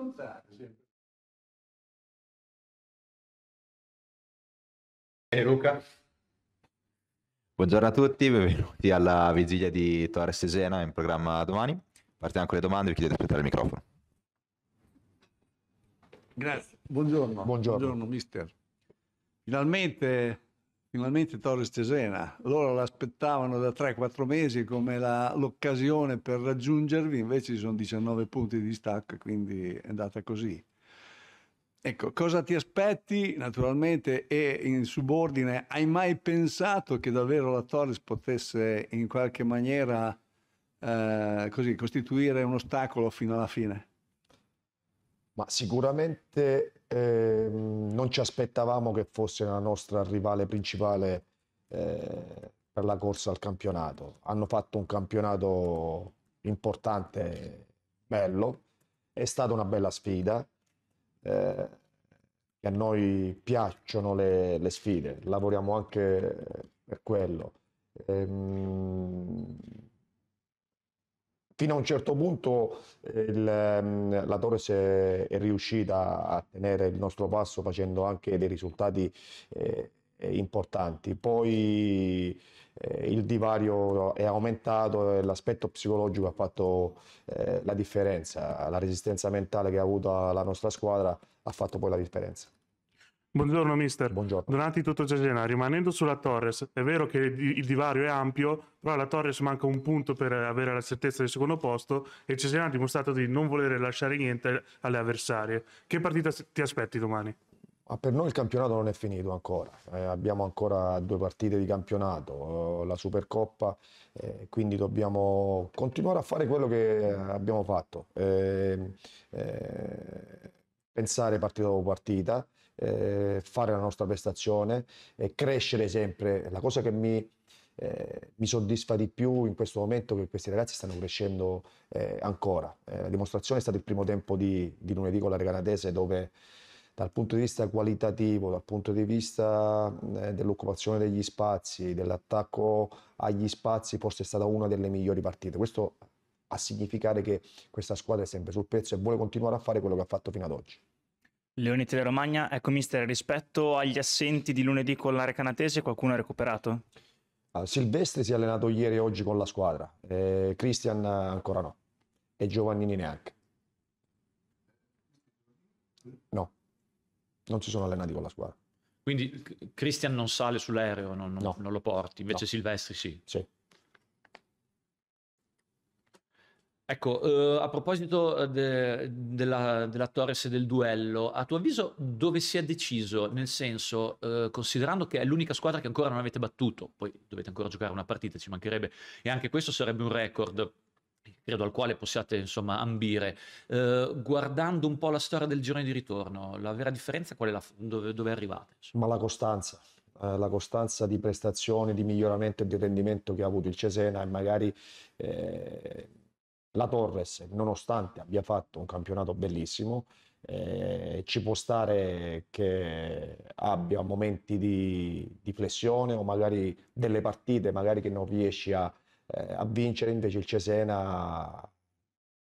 contrario. Sì. Bene Luca? Buongiorno a tutti, benvenuti alla vigilia di Torres Sesena in programma domani. Partiamo con le domande, vi chiedo di aspettare il microfono. Grazie. Buongiorno. Buongiorno, Buongiorno mister. Finalmente finalmente Torres Cesena. Loro l'aspettavano da 3-4 mesi come la, l'occasione per raggiungervi, invece ci sono 19 punti di stacco, quindi è andata così. Ecco, cosa ti aspetti naturalmente e in subordine, hai mai pensato che davvero la Torres potesse in qualche maniera eh, così, costituire un ostacolo fino alla fine? Ma sicuramente eh, non ci aspettavamo che fosse la nostra rivale principale eh, per la corsa al campionato. Hanno fatto un campionato importante, bello, è stata una bella sfida. Eh, a noi piacciono le, le, sfide, lavoriamo anche per quello. Ehm, fino a un certo punto eh, il, ehm, la Torres è, è, riuscita a tenere il nostro passo facendo anche dei risultati eh, eh, importanti. Poi eh, il divario è aumentato e l'aspetto psicologico ha fatto eh, la differenza, la resistenza mentale che ha avuto la nostra squadra ha fatto poi la differenza. Buongiorno mister. Buongiorno. Donati tutto Cesena, rimanendo sulla Torres, è vero che il divario è ampio, però alla Torres manca un punto per avere la certezza del secondo posto e Cesena ha dimostrato di non volere lasciare niente alle avversarie. Che partita ti aspetti domani? Ma per noi il campionato non è finito ancora, eh, abbiamo ancora due partite di campionato, eh, la Supercoppa, eh, quindi dobbiamo continuare a fare quello che abbiamo fatto. Ehm, eh, pensare partita dopo partita, eh, fare la nostra prestazione, e crescere sempre. La cosa che mi, eh, mi soddisfa di più in questo momento è che questi ragazzi stanno crescendo eh, ancora. Eh, la dimostrazione è stato il primo tempo di, di lunedì con la Regalatese dove dal punto di vista qualitativo, dal punto di vista eh, dell'occupazione degli spazi, dell'attacco agli spazi, forse è stata una delle migliori partite. Questo a significare che questa squadra è sempre sul pezzo e vuole continuare a fare quello che ha fatto fino ad oggi. Leoni Teleromagna, ecco mister, rispetto agli assenti di lunedì con l'area canatese qualcuno ha recuperato? Ah, Silvestri si è allenato ieri e oggi con la squadra, eh, Christian ancora no e Giovannini neanche. No, non si sono allenati con la squadra. Quindi Christian non sale sull'aereo, non, non, no. non lo porti, invece no. Silvestri sì. Sì. Ecco, eh, a proposito eh, de, della, della, Torres e del duello, a tuo avviso dove si è deciso? Nel senso, eh, considerando che è l'unica squadra che ancora non avete battuto, poi dovete ancora giocare una partita, ci mancherebbe, e anche questo sarebbe un record, credo al quale possiate insomma ambire. Eh, guardando un po' la storia del girone di ritorno, la vera differenza qual è la, dove, dove arrivate? Insomma? Ma la costanza, eh, la costanza di prestazione, di miglioramento e di rendimento che ha avuto il Cesena e magari... Eh, la Torres, nonostante abbia fatto un campionato bellissimo, eh, ci può stare che abbia momenti di, di, flessione o magari delle partite magari che non riesci a, eh, a vincere, invece il Cesena,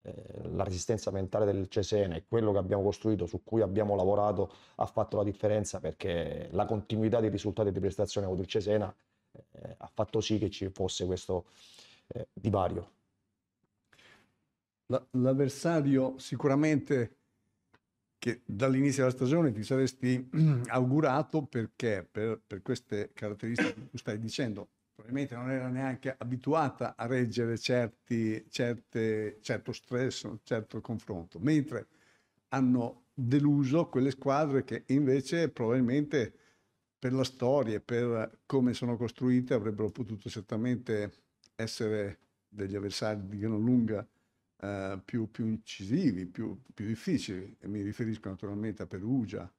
eh, la resistenza mentale del Cesena e quello che abbiamo costruito, su cui abbiamo lavorato, ha fatto la differenza perché la continuità dei risultati e di prestazione con il Cesena eh, ha fatto sì che ci fosse questo eh, divario l'avversario sicuramente che dall'inizio della stagione ti saresti augurato perché per, per queste caratteristiche che tu stai dicendo probabilmente non era neanche abituata a reggere certi, certe, certo stress, un certo confronto, mentre hanno deluso quelle squadre che invece probabilmente per la storia e per come sono costruite avrebbero potuto certamente essere degli avversari di gran lunga eh, più, più, incisivi, più, più difficili, e mi riferisco naturalmente a Perugia,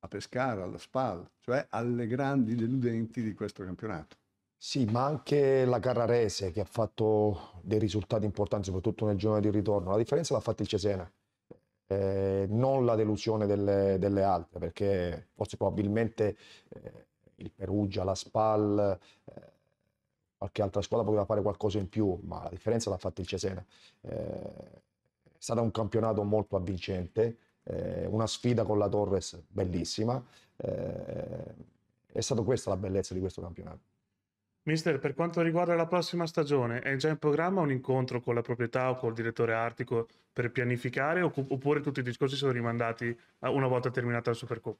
a Pescara, alla SPAL, cioè alle grandi deludenti di questo campionato. Sì, ma anche la Carrarese che ha fatto dei risultati importanti, soprattutto nel giorno di ritorno. La differenza l'ha fatta il Cesena, eh, non la delusione delle, delle, altre, perché forse probabilmente eh, il Perugia, la SPAL, qualche altra squadra poteva fare qualcosa in più, ma la differenza l'ha fatta il Cesena. Eh, è stato un campionato molto avvincente, eh, una sfida con la Torres bellissima, eh, è stata questa la bellezza di questo campionato. Mister, per quanto riguarda la prossima stagione, è già in programma un incontro con la proprietà o col direttore artico per pianificare oppure tutti i discorsi sono rimandati una volta terminata la Supercoppa?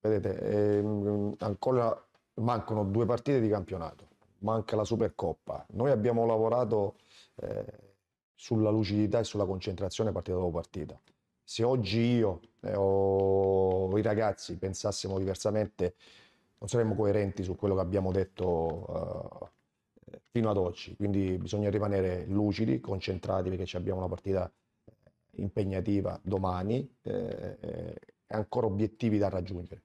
Vedete, ehm, ancora mancano due partite di campionato manca la Supercoppa. Noi abbiamo lavorato eh, sulla lucidità e sulla concentrazione partita dopo partita. Se oggi io eh, o i ragazzi pensassimo diversamente, non saremmo coerenti su quello che abbiamo detto eh, fino ad oggi. Quindi bisogna rimanere lucidi, concentrati perché abbiamo una partita eh, impegnativa domani eh, e ancora obiettivi da raggiungere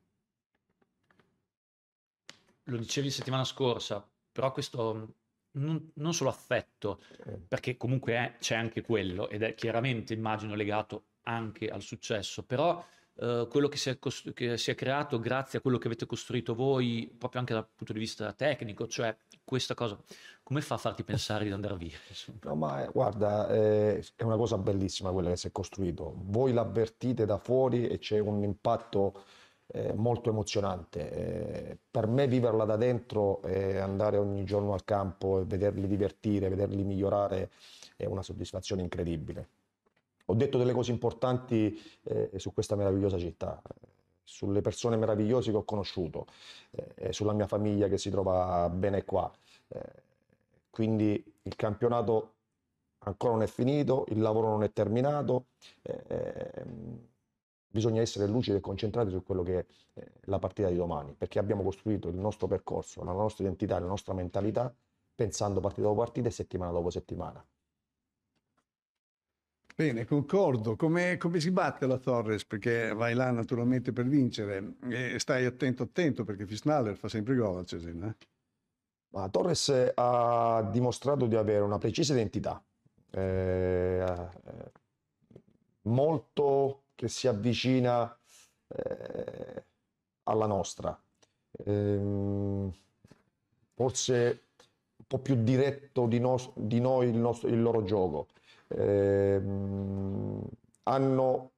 lo dicevi settimana scorsa, però questo non, non solo affetto, perché comunque è, c'è anche quello ed è chiaramente immagino legato anche al successo, però eh, quello che si, è costru- che si è creato grazie a quello che avete costruito voi, proprio anche dal punto di vista tecnico, cioè questa cosa, come fa a farti pensare di andare via? Insomma? No, ma eh, guarda, eh, è una cosa bellissima quella che si è costruito. Voi l'avvertite da fuori e c'è un impatto eh, molto emozionante. Eh, per me viverla da dentro e andare ogni giorno al campo e vederli divertire, vederli migliorare è una soddisfazione incredibile. Ho detto delle cose importanti eh, su questa meravigliosa città, sulle persone meravigliose che ho conosciuto, eh, sulla mia famiglia che si trova bene qua. Eh, quindi il campionato ancora non è finito, il lavoro non è terminato eh, ehm, bisogna essere lucidi e concentrati su quello che è eh, la partita di domani, perché abbiamo costruito il nostro percorso, la nostra identità, la nostra mentalità, pensando partita dopo partita e settimana dopo settimana. Bene, concordo. Come, come, si batte la Torres? Perché vai là naturalmente per vincere. E stai attento, attento, perché Fisnaller fa sempre gol al Cesena. Eh. Ma Torres eh, ha dimostrato di avere una precisa identità, eh, molto che si avvicina eh, alla nostra. Ehm, forse un po' più diretto di, no, di noi il, nostro, il, loro gioco. Ehm, hanno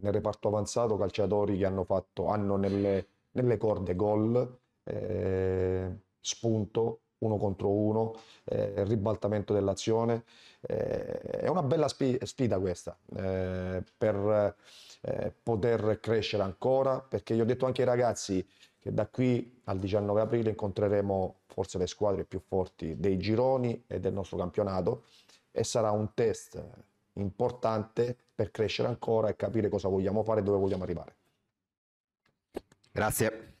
nel reparto avanzato calciatori che hanno fatto, hanno nelle, nelle corde gol, eh, spunto, uno contro uno, eh, ribaltamento dell'azione. Eh, è una bella sp- sfida questa eh, per eh, poter crescere ancora, perché io ho detto anche ai ragazzi che da qui al 19 aprile incontreremo forse le squadre più forti dei gironi e del nostro campionato e sarà un test importante per crescere ancora e capire cosa vogliamo fare e dove vogliamo arrivare. Grazie.